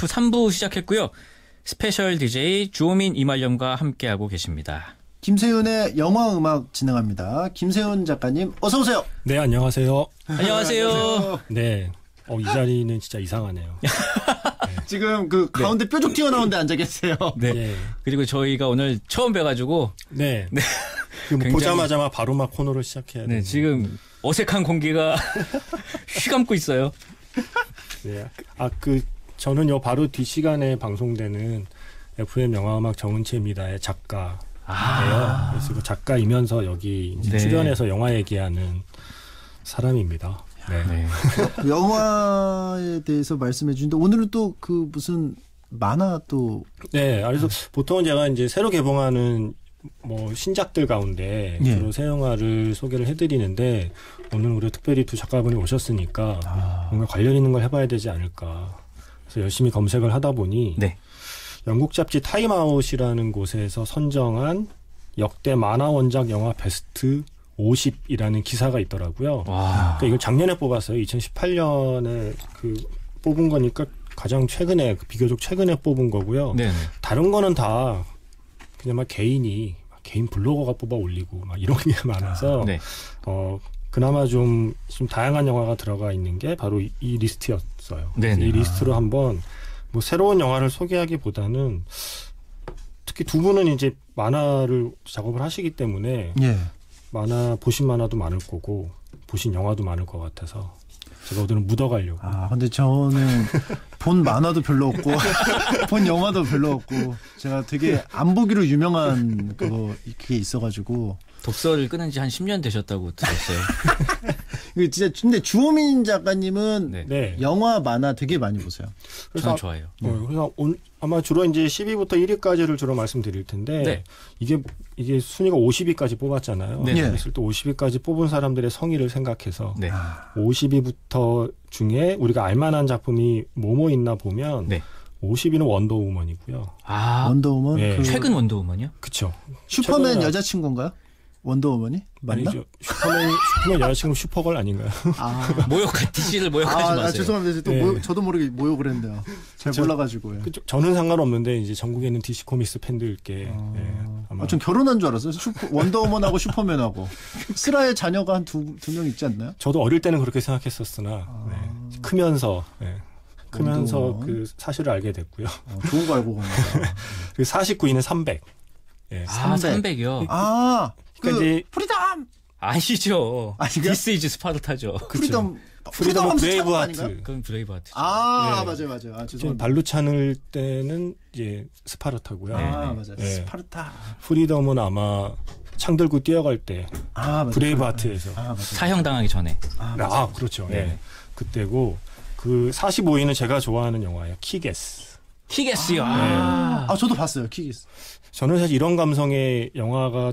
점프 3부 시작했고요. 스페셜 DJ 주호민 이말년과 함께하고 계십니다. 김세윤의 영화 음악 진행합니다. 김세윤 작가님 어서 오세요. 네 안녕하세요. 안녕하세요. 네. 어, 이 자리는 진짜 이상하네요. 네. 지금 그 네. 가운데 네. 뾰족 튀어나온데 앉아 계세요. 네. 네. 그리고 저희가 오늘 처음 뵈가지고. 네. 네. 네. 굉장히... 보자마자 막 바로 막 코너를 시작해야 돼. 네. 지금 어색한 공기가 휘감고 있어요. 네. 아, 그 저는요 바로 뒷 시간에 방송되는 FM 영화음악 정은채입니다의 작가예요. 아. 그래서 그 작가이면서 여기 네. 출연해서 영화 얘기하는 사람입니다. 네. 네. 영화에 대해서 말씀해 주는데 오늘은 또 그 무슨 만화 또 네, 아, 그래서 보통은 제가 이제 새로 개봉하는 뭐 신작들 가운데 예. 주로 새 영화를 소개를 해드리는데 오늘 우리 특별히 두 작가분이 오셨으니까 아. 뭔가 관련 있는 걸 해봐야 되지 않을까 그래서 열심히 검색을 하다 보니 네. 영국 잡지 타임아웃이라는 곳에서 선정한 역대 만화 원작 영화 베스트 50이라는 기사가 있더라고요. 그러니까 이걸 작년에 뽑았어요. 2018년에 그 뽑은 거니까 가장 최근에 그 비교적 최근에 뽑은 거고요. 네네. 네. 다른 거는 다 그냥 막 개인이 개인 블로거가 뽑아 올리고 막 이런 게 많아서 아, 네. 어 그나마 좀, 좀 다양한 영화가 들어가 있는 게 바로 이, 이 리스트였어요. 네네. 이 리스트로 한번 뭐 새로운 영화를 소개하기보다는 특히 두 분은 이제 만화를 작업을 하시기 때문에 예. 만화 보신 만화도 많을 거고 보신 영화도 많을 것 같아서 제가 오늘은 묻어가려고. 아 근데 저는 본 만화도 별로 없고 본 영화도 별로 없고 제가 되게 안 보기로 유명한 그거 그게 있어가지고 독서를 끊은 지 한 10년 되셨다고 들었어요. 그 진짜 근데 주호민 작가님은 네. 네. 영화 만화 되게 많이 보세요. 그래서 아, 좋요 네, 그래서 온, 아마 주로 이제 10위부터 1위까지를 주로 말씀드릴 텐데 네. 이게 이게 순위가 50위까지 뽑았잖아요. 네. 그래서 또 50위까지 뽑은 사람들의 성의를 생각해서 50위부터 아. 중에 우리가 알만한 작품이 뭐뭐 있나 보면. 50위는 원더우먼이고요. 아, 원더우먼? 네. 그... 최근 원더우먼이요? 그쵸. 슈퍼맨 최근은... 여자친구인가요? 원더우먼이? 맞나? 아니죠. 슈퍼맨, 슈퍼맨 여자친구 슈퍼걸 아닌가요? 아. 모욕, DC를 모욕하지 아, 아, 마세요. 아, 죄송합니다. 또 예. 모욕, 저도 모르게 모욕을 했는데요. 잘 저, 몰라가지고. 요 그, 저는 상관없는데, 이제 전국에 있는 DC 코믹스 팬들께. 아, 예, 아마. 아, 전 결혼한 줄 알았어요. 슈퍼, 원더우먼하고 슈퍼맨하고. 슬라의 자녀가 한 두, 두 명 있지 않나요? 저도 어릴 때는 그렇게 생각했었으나, 아. 네. 크면서, 예. 크면서 원더우먼. 그 사실을 알게 됐고요. 어, 좋은 거 알고 가네요. 49인은 300. 예. 아, 300. 300이요? 아! 그러니까 그 이 프리덤 아니죠. 아니, 그 디스 이즈 스파르타죠. 프리덤 프리덤 하면 브레이브 하트. 그건 브레이브하트죠. 아 네. 맞아요 맞아요 아 죄송합니다 발로 차는 때는 이제 스파르타고요. 아 네. 맞아요 네. 스파르타 프리덤은 아마 창 들고 뛰어갈 때아 브레이브하트에서 아, 아 사형 당하기 전에. 아, 아 그렇죠. 네. 예. 그때고 그 45위는 제가 좋아하는 영화예요. 키게스. 키겠스요 아. 아, 아 저도 봤어요 키기스 저는 사실 이런 감성의 영화가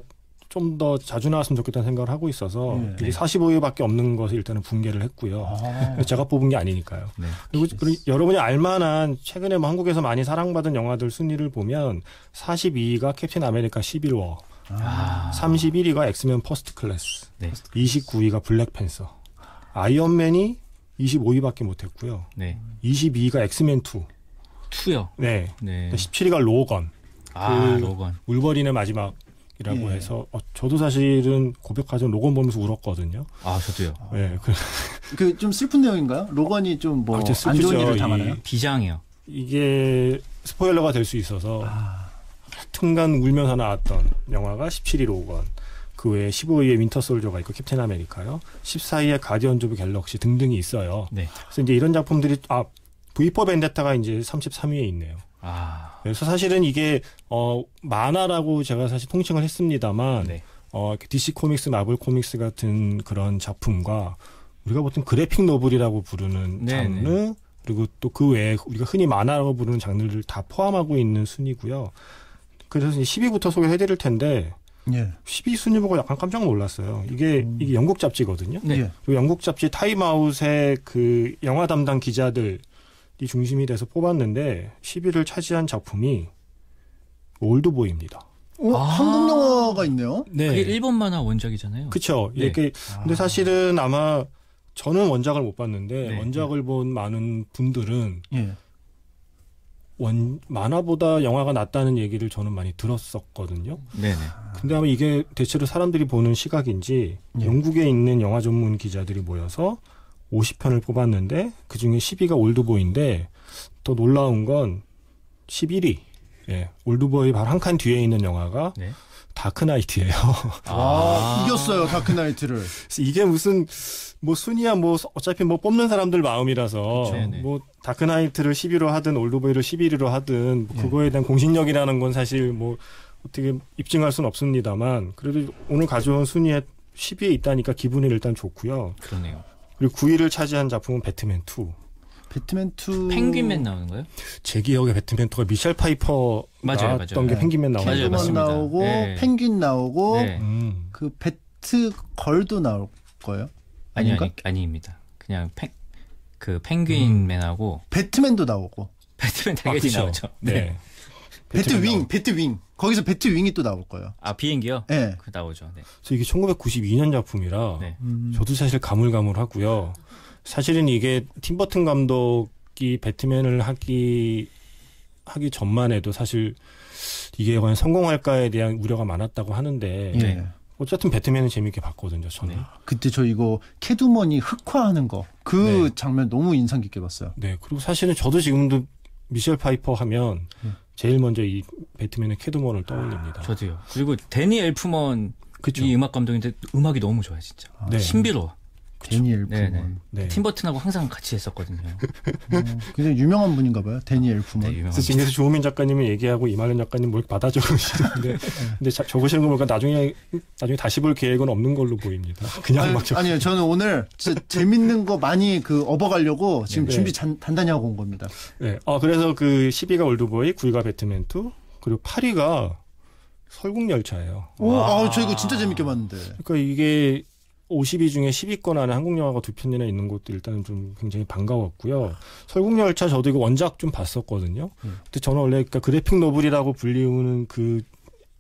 좀더 자주 나왔으면 좋겠다는 생각을 하고 있어서 네. 이게 45회밖에 없는 것을 일단은 붕괴를 했고요. 아. 제가 뽑은 게 아니니까요. 네. 그리고, 그리고, 여러분이 알만한 최근에 뭐 한국에서 많이 사랑받은 영화들 순위를 보면 42위가 캡틴 아메리카 11워, 아. 31위가 엑스맨 퍼스트 클래스, 네. 29위가 블랙팬서, 아이언맨이 25위밖에 못했고요. 네. 22위가 엑스맨 2. 2요? 네. 네. 17위가 그러니까 로건. 아, 그 로건. 울버린의 마지막 이라고 예. 해서 어, 저도 사실은 고백 과정 로건 보면서 울었거든요. 아 저도요. 네, 아. 예, 그좀 그 슬픈 내용인가요? 로건이 좀뭐안 아, 좋은 일을 당하나요? 비장이요. 이게 스포일러가 될 수 있어서 아. 하여간 울면서 나왔던 영화가 17일 로건. 그 외에 15위에 윈터 솔저가 있고 캡틴 아메리카요. 14위에 가디언즈 오브 갤럭시 등등이 있어요. 네. 그래서 이제 이런 작품들이 아 V4 벤데타가 이제 33위에 있네요. 아. 그래서 사실은 이게 어 만화라고 제가 사실 통칭을 했습니다만 네. 어 DC 코믹스, 마블 코믹스 같은 그런 작품과 우리가 보통 그래픽 노블이라고 부르는 네, 네. 장르 네. 그리고 또 그 외에 우리가 흔히 만화라고 부르는 장르를 다 포함하고 있는 순이고요 그래서 10위부터 소개해 드릴 텐데 예. 12 순위 보고 약간 깜짝 놀랐어요. 이게 음. 이게 영국 잡지거든요. 네. 예. 그리고 영국 잡지 타임아웃의 그 영화 담당 기자들 이 중심이 돼서 뽑았는데 10위를 차지한 작품이 올드보이입니다. 오, 어? 아~ 한국 영화가 있네요. 네. 그게 일본 만화 원작이잖아요. 그렇죠. 네. 이게 근데 아. 사실은 아마 저는 원작을 못 봤는데 네. 원작을 본 많은 분들은 네. 원 만화보다 영화가 낫다는 얘기를 저는 많이 들었었거든요. 네. 네. 근데 아마 이게 대체로 사람들이 보는 시각인지 예. 영국에 있는 영화 전문 기자들이 모여서 50편을 뽑았는데 그중에 10위가 올드보이인데 더 놀라운 건 11위. 예, 올드보이 바로 한 칸 뒤에 있는 영화가 네. 다크나이트예요. 아, 이겼어요 다크나이트를. 이게 무슨 뭐 순위야 뭐 어차피 뭐 뽑는 사람들 마음이라서 그쵸, 네, 네. 뭐 다크나이트를 11위로 하든 올드보이를 11위로 하든 뭐 그거에 대한 공신력이라는 건 사실 뭐 어떻게 입증할 수는 없습니다만 그래도 오늘 가져온 순위에 10위에 있다니까 기분이 일단 좋고요. 그러네요. 그리고 9위를 차지한 작품은 배트맨 2. 배트맨 2 펭귄맨 나오는 거예요? 제 기억에 배트맨 2가 미셸 파이퍼 맞아요, 나왔던 네. 맞아요. 게 펭귄맨 나오고 맞아요, 맞 나오고 네. 펭귄 나오고 네. 그 배트 걸도 나올 거예요? 아니 아니 아니니다 그냥 펭, 그 펭귄맨하고 음. 배트맨도 나오고 배트맨 당연히 아, 나오죠. 네. 네. 배트윙, 배트윙. 거기서 배트윙이 또 나올 거예요. 아 비행기요? 네. 그 나오죠. 네. 그래서 이게 1992년 작품이라 네. 음. 저도 사실 가물가물하고요. 사실은 이게 팀버튼 감독이 배트맨을 하기 하기 전만 해도 사실 이게 과연 성공할까에 대한 우려가 많았다고 하는데 네. 어쨌든 배트맨은 재밌게 봤거든요. 저는 네. 그때 저 이거 캐두먼이 흑화하는 거그 네. 장면 너무 인상 깊게 봤어요. 네. 그리고 사실은 저도 지금도 미셸 파이퍼 하면 예. 제일 먼저 이 배트맨의 캐드먼을 떠올립니다. 저도요. 그리고 데니 엘프먼 그쵸. 이 음악 감독인데 음악이 너무 좋아요, 진짜. 네. 신비로워. 데니엘 푸먼. 네. 네. 네. 팀버튼하고 항상 같이 했었거든요. 어, 굉장히 유명한 분인가 봐요. 데니엘 푸먼. 네, 그래서 진에서 주민 작가님이 얘기하고 이말년 작가님 뭘 받아 적으시는데 네. 근데 자, 적으시는 거 보니까 나중에 나중에 다시 볼 계획은 없는 걸로 보입니다. 그냥 아니, 막 아니요. 저는 오늘 진짜 재밌는 거 많이 그 업어가려고 지금 네. 준비 잔, 단단히 하고 온 겁니다. 네. 아, 그래서 그 10위가 올드보이, 9위가 배트맨 2, 그리고 8위가 설국열차예요. 오, 아, 저 이거 진짜 재밌게 봤는데. 그러니까 이게 오십위 중에 십위권 안에 한국 영화가 두 편이나 있는 것도 일단은 좀 굉장히 반가웠고요. 설국열차 저도 이거 원작 좀 봤었거든요. 음. 근데 저는 원래 그러니까 그래픽 노블이라고 불리우는 그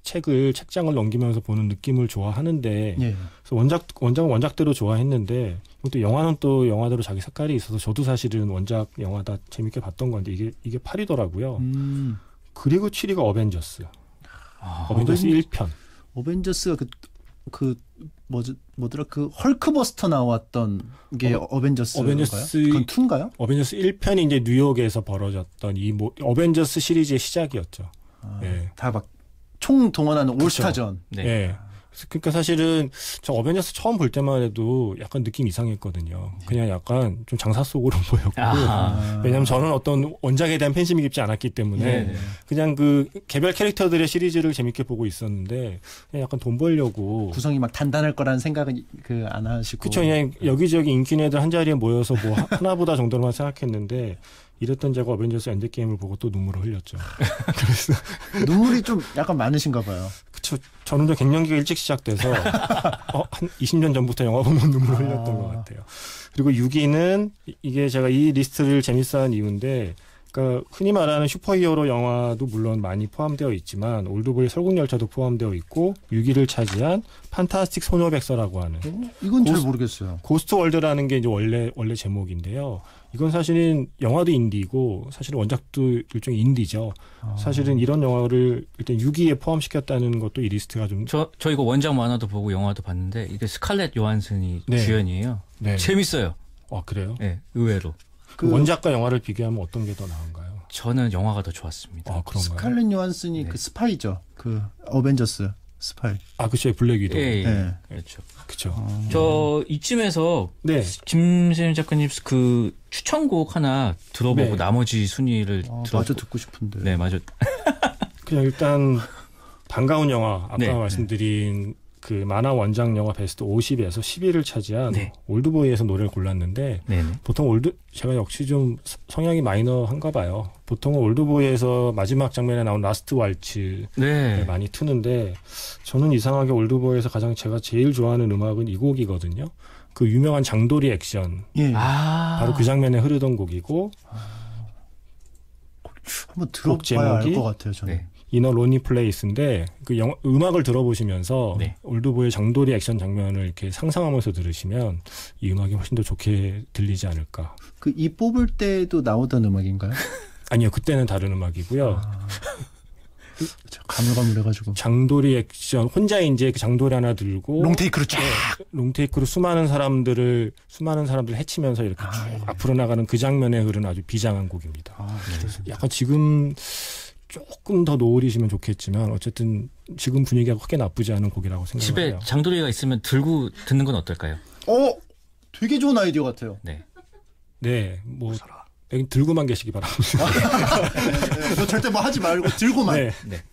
책을 책장을 넘기면서 보는 느낌을 좋아하는데 예. 그래서 원작 원작은 원작대로 좋아했는데 또 영화는 또 영화대로 자기 색깔이 있어서 저도 사실은 원작 영화다 재밌게 봤던 건데 이게 이게 8위더라고요. 음. 그리고 7위가 어벤져스. 아, 어벤져스 어벤... 1편. 어벤져스가 그그 뭐지 뭐더라 그 헐크버스터 나왔던 게 어, 벤져스 어벤져스 2인가요? 어벤져스 1편이 이제 뉴욕에서 벌어졌던 이 뭐, 어벤져스 시리즈의 시작이었죠. 아, 네. 예. 다막 총 동원하는 올스타전. 네. 네. 그러니까 사실은 저 어벤져스 처음 볼 때만 해도 약간 느낌 이상했거든요. 네. 그냥 약간 좀 장사 속으로 보였고 아하. 왜냐면 저는 어떤 원작에 대한 팬심이 깊지 않았기 때문에 네네. 네. 그냥 그 개별 캐릭터들의 시리즈를 재밌게 보고 있었는데 그냥 약간 돈 벌려고 구성이 막 단단할 거라는 생각은 그 안 하시고 그쵸 그냥 여기저기 인기네들 한 자리에 모여서 뭐 하나보다 정도로만 생각했는데 이랬던 제가 어벤져스 엔드게임을 보고 또 눈물을 흘렸죠. 그래서 눈물이 좀 약간 많으신가 봐요. 그쵸. 저는 갱년기가 일찍 시작돼서 어, 한 20년 전부터 영화 보면 눈물을 아. 흘렸던 것 같아요. 그리고 6위는 이게 제가 이 리스트를 재밌어한 이유인데 그러니까 흔히 말하는 슈퍼히어로 영화도 물론 많이 포함되어 있지만 올드보이 설국열차도 포함되어 있고 6위를 차지한 판타스틱 소녀백서라고 하는 어? 이건 고스, 잘 모르겠어요. 고스트 월드라는 게 이제 원래 원래 제목인데요. 이건 사실은 영화도 인디고 사실은 원작도 일종의 인디죠. 아. 사실은 이런 영화를 일단 6위에 포함시켰다는 것도 이 리스트가 좀. 저, 저 이거 원작 만화도 보고 영화도 봤는데 이게 스칼렛 요한슨이 네. 주연이에요. 네. 재밌어요. 아, 그래요? 네, 의외로. 그, 그 원작과 영화를 비교하면 어떤 게 더 나은가요? 저는 영화가 더 좋았습니다. 아, 스칼렛 요한슨이 네. 그 스파이죠. 그 어벤져스. 스파이. 아, 그쵸. 블랙 위도. 예, 예. 네. 그렇죠. 그쵸. 어... 저 이쯤에서 네. 김세윤 작가님 그 추천곡 하나 들어보고 네. 나머지 순위를 아, 들어. 마저 듣고 싶은데. 네, 마저. 그냥 일단 반가운 영화 아까 네. 말씀드린 그 만화 원작 영화 베스트 50에서 10위를 차지한 네. 올드보이에서 노래를 골랐는데 네네. 보통 올드 제가 역시 좀 성향이 마이너한가 봐요. 보통은 올드보이에서 마지막 장면에 나온 라스트 왈츠 네. 많이 트는데 저는 이상하게 올드보이에서 가장 제가 제일 좋아하는 음악은 이 곡이거든요. 그 유명한 장도리 액션 예. 아. 바로 그 장면에 흐르던 곡이고 아. 한번 들어봐야 알것 같아요. 저는. 네. 이너 로니 플레이스인데 그영 음악을 들어보시면서 네. 올드보의 장돌이 액션 장면을 이렇게 상상하면서 들으시면 이 음악이 훨씬 더 좋게 들리지 않을까. 그 이 뽑을 때도 나오던 음악인가요? 아니요, 그때는 다른 음악이고요. 아. 가물가물해가지고 장도리 액션 혼자 이제 그 장도리 하나 들고 롱테이크로 네, 쫙 네, 롱테이크로 수많은 사람들을 수많은 사람들을 해치면서 이렇게 아, 예. 앞으로 나가는 그 장면에 흐른 아주 비장한 곡입니다. 아, 약간 지금 조금 더 노을이시면 좋겠지만 어쨌든 지금 분위기가 크게 나쁘지 않은 곡이라고 생각해요. 집에 장도리가 있으면 들고 듣는 건 어떨까요? 어, 되게 좋은 아이디어 같아요. 네, 네, 뭐 여기 들고만 계시기 바랍니다. 네, 네. 절대 뭐 하지 말고 들고만. 네. 네.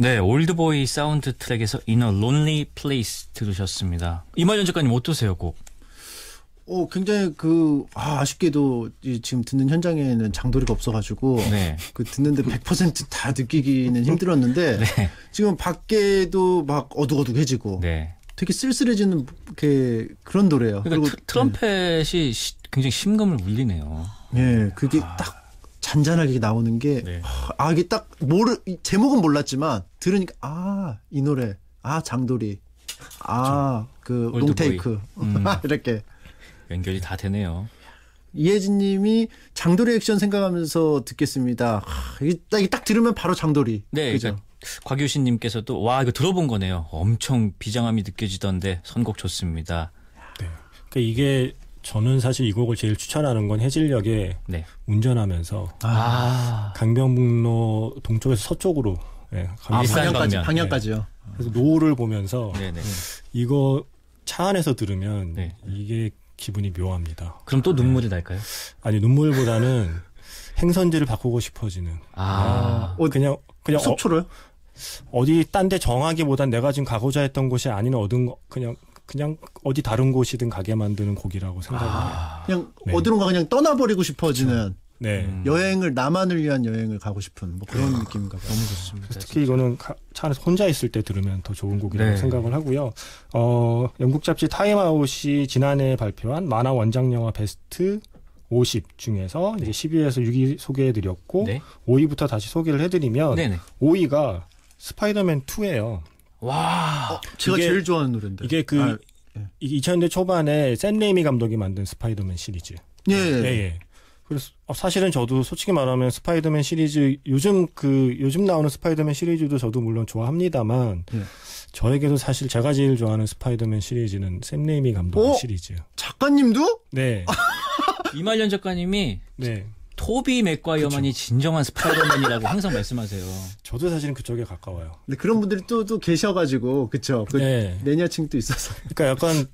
네, 올드보이 사운드 트랙에서 이너 론리 플레이스 들으셨습니다. 이말년 작가님 어떠세요, 곡? 어, 굉장히 그, 아, 쉽게도 지금 듣는 현장에는 장도리가 없어가지고, 네. 그 듣는데 100%다 느끼기는 힘들었는데, 네. 지금 밖에도 막 어둑어둑해지고, 네. 되게 쓸쓸해지는 이게 그런 노래예요. 그러니까 그리고 트럼펫이 시, 굉장히 심금을 울리네요. 예, 그게 아. 딱 잔잔하게 나오는 게, 네. 아, 이게 딱, 모르, 제목은 몰랐지만, 들으니까, 아, 이 노래, 아, 장돌이, 아, 그, 롱테이크. 음. 이렇게. 연결이 다 되네요. 이혜진 님이 장돌이 액션 생각하면서 듣겠습니다. 하, 이게 딱, 이게 딱 들으면 바로 장돌이. 네. 그죠? 그러니까 곽유신 님께서도, 와, 이거 들어본 거네요. 엄청 비장함이 느껴지던데, 선곡 좋습니다. 네. 그러니까 이게 저는 사실 이 곡을 제일 추천하는 건 해질녘에 네. 운전하면서 아. 강변북로 동쪽에서 서쪽으로 네, 아, 방향까지 방향까지요. 네. 그래서 노을을 보면서 네네. 네. 이거 차 안에서 들으면 네. 이게 기분이 묘합니다. 그럼 또 네. 눈물이 날까요? 아니 눈물보다는 행선지를 바꾸고 싶어지는. 아, 아. 그냥 그냥 속초로 어, 어디 딴 데 정하기보단 내가 지금 가고자 했던 곳이 아닌 얻은 거 그냥 그냥 어디 다른 곳이든 가게 만드는 곡이라고 생각을 아. 해요. 그냥 네. 어디론가 그냥 떠나버리고 싶어지는 네. 음. 여행을 나만을 위한 여행을 가고 싶은 뭐 그런 네. 느낌인가 봐요. 너무 좋습니다. 특히 진짜. 이거는 차 안에서 혼자 있을 때 들으면 더 좋은 곡이라고 네. 생각을 하고요. 어, 영국 잡지 타임아웃이 지난해 발표한 만화 원작 영화 베스트 50 중에서 네. 이제 10위에서 6위 소개해 드렸고 5위부터 다시 소개를 해 드리면 5위가 스파이더맨 2예요. 와, 어, 제가 제일 좋아하는 노래인데. 이게 그 아, 예. 2000년대 초반에 샌 레이미 감독이 만든 스파이더맨 시리즈. 예. 예, 예. 예. 그래서 어, 사실은 저도 솔직히 말하면 스파이더맨 시리즈 요즘 그 요즘 나오는 스파이더맨 시리즈도 저도 물론 좋아합니다만 예. 저에게도 사실 제가 제일 좋아하는 스파이더맨 시리즈는 샌 레이미 감독의 어? 시리즈. 작가님도? 네. 이말년 작가님이 네. 토비 맥과이어만이 진정한 스파이더맨이라고 항상 말씀하세요. 저도 사실은 그쪽에 가까워요. 근데 그런 분들이 또, 또 계셔가지고, 그쵸. 그 네. 매니층도 있어서. 그러니까 약간,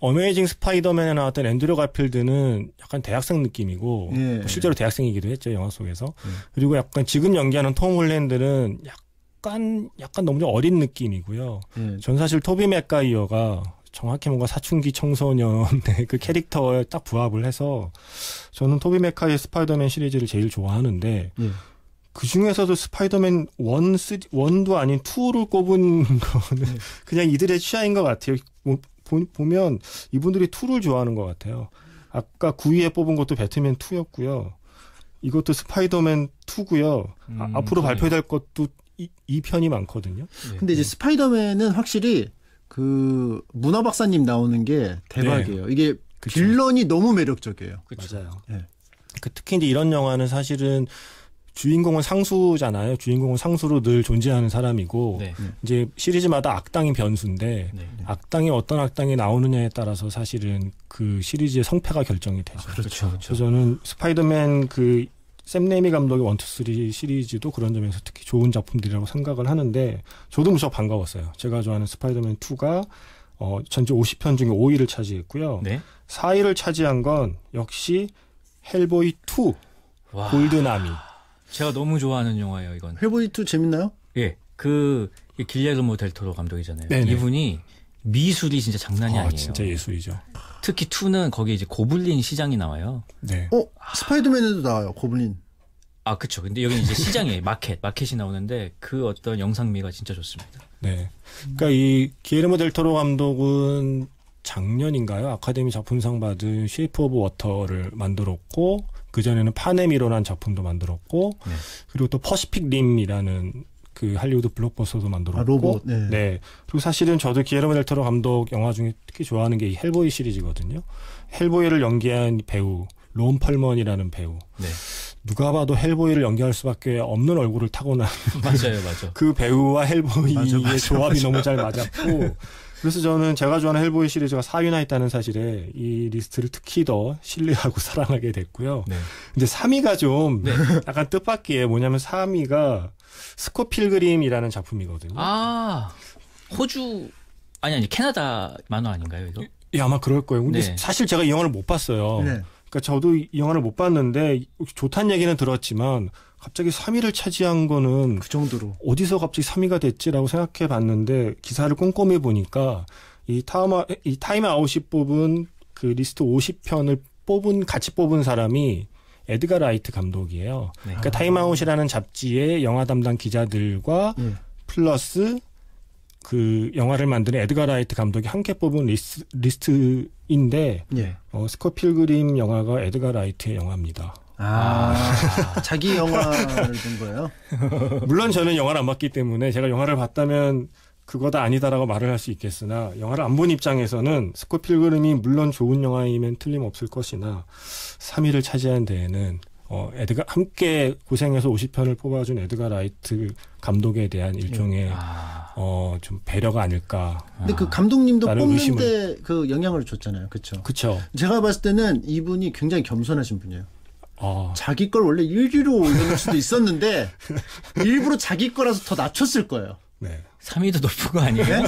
어메이징 스파이더맨에 나왔던 앤드류 가필드는 약간 대학생 느낌이고, 네. 뭐 실제로 대학생이기도 했죠, 영화 속에서. 네. 그리고 약간 지금 연기하는 톰 홀랜드는 약간, 약간 너무 좀 어린 느낌이고요. 네. 전 사실 토비 맥과이어가 정확히 뭔가 사춘기 청소년의 그 캐릭터에 딱 부합을 해서 저는 토비 메카의 스파이더맨 시리즈를 제일 좋아하는데 예. 그 중에서도 스파이더맨 원, 쓰리, 도 아닌 투를 꼽은 거는 예. 그냥 이들의 취향인 것 같아요. 뭐, 보, 면 이분들이 투를 좋아하는 것 같아요. 아까 9위에 뽑은 것도 배트맨 투였고요 이것도 스파이더맨 투고요 아, 음, 아, 앞으로 그러요 발표될 것도 이, 이 편이 많거든요. 예. 근데 이제 예. 스파이더맨은 확실히 그 문화 박사님 나오는 게 대박이에요. 네. 이게 그쵸. 빌런이 너무 매력적이에요. 그쵸. 맞아요. 네. 그 특히 이제 이런 영화는 사실은 주인공은 상수잖아요. 주인공은 상수로 늘 존재하는 사람이고 네. 음. 이제 시리즈마다 악당이 변수인데 네. 악당이 어떤 악당이 나오느냐에 따라서 사실은 그 시리즈의 성패가 결정이 되죠. 아, 그렇죠. 그렇죠. 저는 스파이더맨 그샘 네이미 감독의 원투쓰리 시리즈도 그런 점에서 특히 좋은 작품들이라고 생각을 하는데 저도 무척 반가웠어요. 제가 좋아하는 스파이더맨 2가 어, 전체 50편 중에 5위를 차지했고요. 네? 4위를 차지한 건 역시 헬보이 2 골드 나미. 제가 너무 좋아하는 영화예요, 이건. 헬보이 2 재밌나요? 예. 그 길레르모 델토로 감독이잖아요. 네네. 이분이 미술이 진짜 장난이 아, 니에요 진짜 예술이죠. 특히 2는 거기 이제 고블린 시장이 나와요. 네. 어 스파이더맨에도 나와요 고블린. 아 그쵸. 근데 여기는 이제 시장이에요. 마켓 마켓이 나오는데 그 어떤 영상미가 진짜 좋습니다. 네. 그러니까 이 기에르모 델 토로 감독은 작년인가요? 아카데미 작품상 받은 쉐이프 오브 워터를 만들었고 그 전에는 파네미로란 작품도 만들었고 네. 그리고 또 퍼시픽 림이라는 그 할리우드 블록버스터도 만들었고 아, 로봇, 네. 네. 그리고 사실은 저도 기에르모 델토로 감독 영화 중에 특히 좋아하는 게 이 헬보이 시리즈거든요. 헬보이를 연기한 배우 론 펄먼이라는 배우. 네. 누가 봐도 헬보이를 연기할 수밖에 없는 얼굴을 타고난 맞아요, 맞아. 그 배우와 헬보이의 맞아, 맞아, 조합이 맞아. 너무 잘 맞았고 그래서 저는 제가 좋아하는 헬보이 시리즈가 4위나 있다는 사실에 이 리스트를 특히 더 신뢰하고 사랑하게 됐고요. 네. 근데 3위가 좀 네. 약간 뜻밖의에 뭐냐면 3위가 스코 필그림이라는 작품이거든요. 아 호주 아니 아니 캐나다 만화 아닌가요 이거? 예 아마 그럴 거예요. 근데 네. 사실 제가 이 영화를 못 봤어요. 네. 그러니까 저도 이 영화를 못 봤는데 좋다는 얘기는 들었지만 갑자기 3위를 차지한 거는 그 정도로 어디서 갑자기 3위가 됐지라고 생각해 봤는데 기사를 꼼꼼히 보니까 이 타임 이 타임 아웃이 뽑은 그 리스트 50편을 뽑은 같이 뽑은 사람이 에드가 라이트 감독이에요. 네. 그러니까 아. 타임 아웃이라는 잡지의 영화 담당 기자들과 네. 플러스 그 영화를 만드는 에드가 라이트 감독이 한개 뽑은 리스, 리스트인데 예. 어, 스코 필그림 영화가 에드가 라이트의 영화입니다. 아, 아. 자기 영화를 본 거예요? 물론 저는 영화를 안 봤기 때문에 제가 영화를 봤다면 그거다 아니다라고 말을 할 수 있겠으나 영화를 안 본 입장에서는 스콧 필그림이 물론 좋은 영화이면 틀림없을 것이나 3위를 차지한 데에는 어, 에드가 함께 고생해서 50편을 뽑아준 에드가 라이트 감독에 대한 일종의 예. 아. 어, 좀 배려가 아닐까. 근데 그 아. 감독님도 뽑는데 그 영향을 줬잖아요. 그렇죠. 그렇죠. 제가 봤을 때는 이분이 굉장히 겸손하신 분이에요. 어. 자기 걸 원래 1위로 올릴 수도 있었는데 일부러 자기 거라서 더 낮췄을 거예요. 네. 3위도 높은 거 아니에요? 네?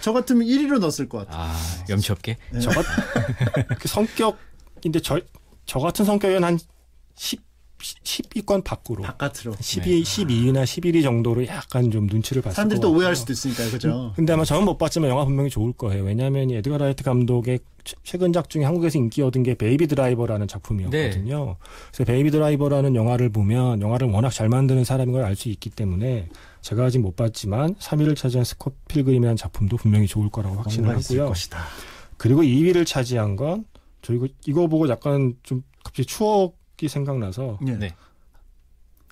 저 같으면 1위로 넣었을 것 같아요. 아, 염치 없게. 네. 저 같... 그 성격인데 저, 저 같은 성격은 한10 10위권 밖으로 바깥으로 12, 네. 12위나 11위 정도로 약간 좀 눈치를 봤을 사람들이 또 오해할 수도 있으니까요, 그죠? 음, 근데 아마 저는 못 봤지만 영화 분명히 좋을 거예요. 왜냐하면 에드가 라이트 감독의 최근작 중에 한국에서 인기 얻은 게 베이비 드라이버라는 작품이었거든요. 네. 그래서 베이비 드라이버라는 영화를 보면 영화를 워낙 잘 만드는 사람인 걸 알 수 있기 때문에 제가 아직 못 봤지만 3위를 차지한 스콧 필그림이라는 작품도 분명히 좋을 거라고 확신을 하고요. 것이다. 그리고 2위를 차지한 건저 이거, 이거 보고 약간 좀 갑자기 추억 악기 생각나서 예. 네.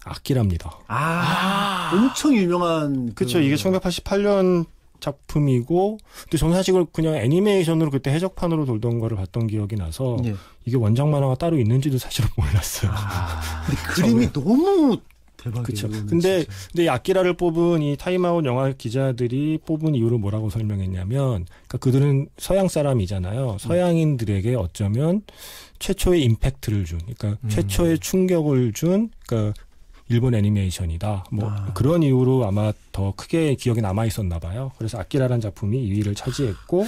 악기랍니다. 아, 아, 엄청 유명한 그쵸 그... 이게 1988년 작품이고 근데 저는 사실 그냥 애니메이션으로 그때 해적판으로 돌던 거를 봤던 기억이 나서 네. 이게 원작 만화가 따로 있는지도 사실은 몰랐어요. 아, 근데 그림이 너무 대박이에요. 그쵸 근데 진짜. 근데 아키라를 뽑은 이 타임아웃 영화 기자들이 뽑은 이유를 뭐라고 설명했냐면 그러니까 그들은 서양 사람이잖아요. 음. 서양인들에게 어쩌면 최초의 임팩트를 준, 그러니까 음. 최초의 충격을 준, 그러니까 일본 애니메이션이다. 뭐 아. 그런 이유로 아마 더 크게 기억에 남아 있었나 봐요. 그래서 아키라는 작품이 2위를 차지했고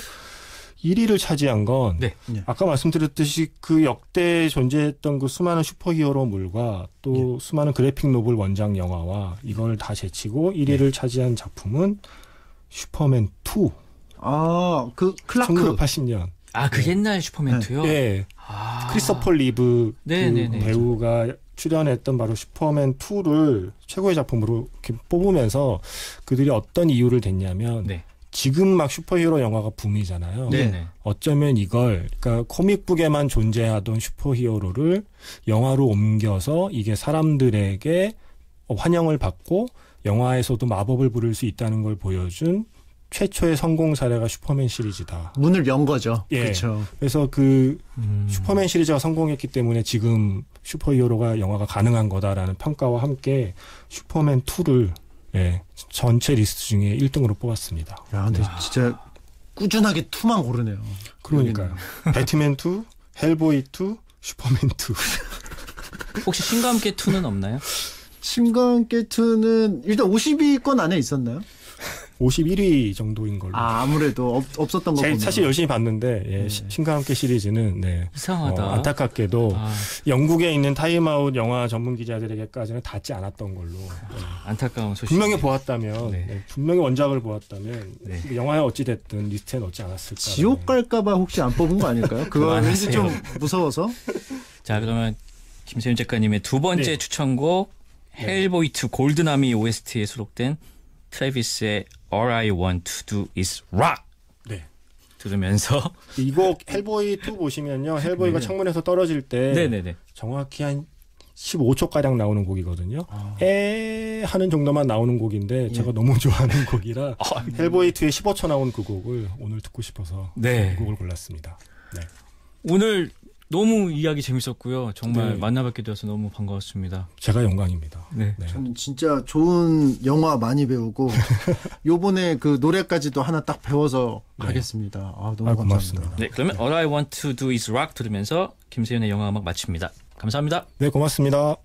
1위를 차지한 건 네. 예. 아까 말씀드렸듯이 그 역대 존재했던 그 수많은 슈퍼히어로물과 또 예. 수많은 그래픽 노블 원작 영화와 이걸 다 제치고 1위를 예. 차지한 작품은 슈퍼맨 2. 아, 그 클라크 8 0년 아, 그 네. 옛날 슈퍼맨 2요? 네. 예. 아. 크리스토퍼 리브 그 배우가 출연했던 바로 슈퍼맨 2를 최고의 작품으로 뽑으면서 그들이 어떤 이유를 댔냐면 네. 지금 막 슈퍼히어로 영화가 붐이잖아요. 네. 네네. 어쩌면 이걸 그러니까 코믹북에만 존재하던 슈퍼히어로를 영화로 옮겨서 이게 사람들에게 환영을 받고 영화에서도 마법을 부릴 수 있다는 걸 보여준 최초의 성공 사례가 슈퍼맨 시리즈다. 문을 연 거죠. 예. 그렇죠. 그래서 그 음. 슈퍼맨 시리즈가 성공했기 때문에 지금 슈퍼히어로가 영화가 가능한 거다라는 평가와 함께 슈퍼맨 2를 예, 전체 리스트 중에 1등으로 뽑았습니다. 야, 근데 네. 진짜 꾸준하게 투만 오르네요. 그러니까요. 배트맨 2, 헬보이 2, 슈퍼맨 2. 혹시 신과 께 2는 없나요? 신과 께 2는 일단 5 0권 안에 있었나요? 51위 정도인 걸로. 아, 아무래도 없, 없었던 거 보면. 사실 열심히 봤는데 예, 네. 신과 함께 시리즈는 네. 이상하다. 어, 안타깝게도 아. 영국에 있는 타임아웃 영화 전문 기자들에게까지는 닿지 않았던 걸로. 네. 아, 네. 안타까운 소식. 분명히 보았다면 네. 네. 분명히 원작을 보았다면 네. 그 영화에 어찌 됐든 리스트에 넣지 않았을까. 지옥 갈까봐 혹시 안 뽑은 거 아닐까요? 그거 왠지 좀 무서워서. 자 그러면 김세윤 작가님의 두 번째 추천곡 헬보이 2 골드나미 OST에 수록된 트래비스의 All I want to do is rock. 네. 들으면서 이곡 헬보이 2 보시면요. 헬보이가 네. 창문에서 떨어질 때 네네네. 정확히 한 15초 가량 나오는 곡이거든요. 아. 에 하는 정도만 나오는 곡인데 예. 제가 너무 좋아하는 곡이라 아, 네. 헬보이 2에 15초 나온 그 곡을 오늘 듣고 싶어서 네. 그 곡을 골랐습니다. 네. 오늘 너무 이야기 재밌었고요. 정말 네. 만나뵙게 되어서 너무 반가웠습니다. 제가 영광입니다. 네. 네. 저는 진짜 좋은 영화 많이 배우고 요번에 그 노래까지도 하나 딱 배워서 네. 가겠습니다. 아, 너무 아, 감사합니다. 네, 그러면 All I Want to Do is Rock 들으면서 김세윤의 영화 음악 마칩니다. 감사합니다. 네, 고맙습니다.